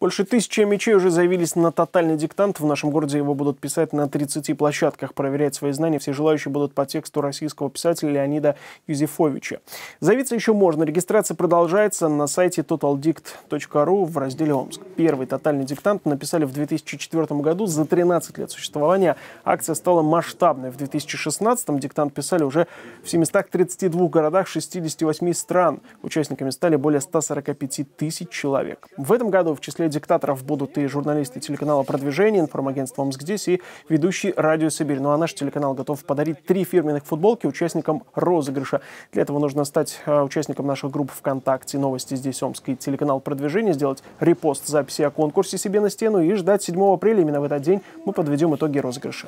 Больше тысячи мечей уже заявились на тотальный диктант. В нашем городе его будут писать на 30 площадках. Проверять свои знания все желающие будут по тексту российского писателя Леонида Юзефовича. Заявиться еще можно. Регистрация продолжается на сайте totaldict.ru в разделе «Омск». Первый тотальный диктант написали в 2004 году. За 13 лет существования акция стала масштабной. В 2016 диктант писали уже в 732 городах 68 стран. Участниками стали более 145 тысяч человек. В этом году в числе диктаторов будут и журналисты телеканала «Продвижение», информагентство «Омск здесь» и ведущий «Радио Сибирь». Ну а наш телеканал готов подарить три фирменных футболки участникам розыгрыша. Для этого нужно стать э, участником наших групп ВКонтакте «Новости здесь Омск» и телеканал «Продвижение», сделать репост записи о конкурсе себе на стену и ждать 7 апреля. Именно в этот день мы подведем итоги розыгрыша.